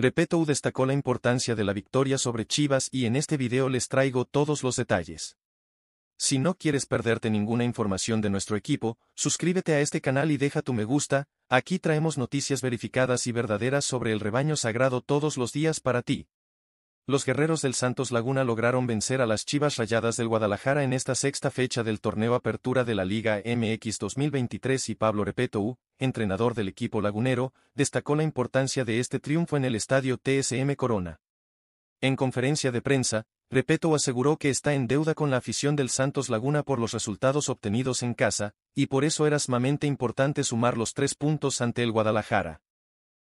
Repetou destacó la importancia de la victoria sobre Chivas y en este video les traigo todos los detalles. Si no quieres perderte ninguna información de nuestro equipo, suscríbete a este canal y deja tu me gusta, aquí traemos noticias verificadas y verdaderas sobre el rebaño sagrado todos los días para ti. Los guerreros del Santos Laguna lograron vencer a las Chivas Rayadas del Guadalajara en esta sexta fecha del torneo Apertura de la Liga MX 2023 y Pablo Repetou, entrenador del equipo lagunero, destacó la importancia de este triunfo en el estadio TSM Corona. En conferencia de prensa, Repeto aseguró que está en deuda con la afición del Santos Laguna por los resultados obtenidos en casa, y por eso era sumamente importante sumar los tres puntos ante el Guadalajara.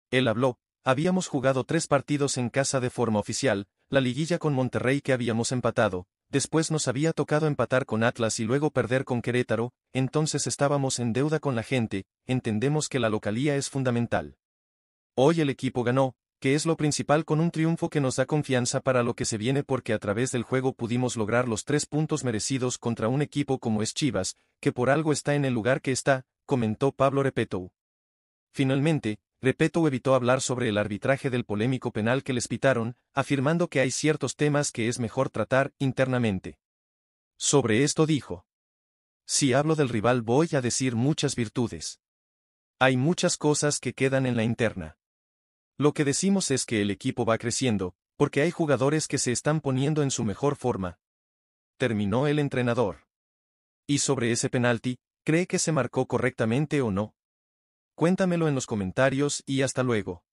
Él habló, habíamos jugado tres partidos en casa de forma oficial, la liguilla con Monterrey que habíamos empatado, después nos había tocado empatar con Atlas y luego perder con Querétaro, entonces estábamos en deuda con la gente, entendemos que la localía es fundamental. Hoy el equipo ganó, que es lo principal con un triunfo que nos da confianza para lo que se viene porque a través del juego pudimos lograr los tres puntos merecidos contra un equipo como es Chivas, que por algo está en el lugar que está, comentó Pablo Repeto. Finalmente, Repeto evitó hablar sobre el arbitraje del polémico penal que les pitaron, afirmando que hay ciertos temas que es mejor tratar internamente. Sobre esto dijo. Si hablo del rival voy a decir muchas virtudes. Hay muchas cosas que quedan en la interna. Lo que decimos es que el equipo va creciendo, porque hay jugadores que se están poniendo en su mejor forma. Terminó el entrenador. Y sobre ese penalti, ¿cree que se marcó correctamente o no? Cuéntamelo en los comentarios y hasta luego.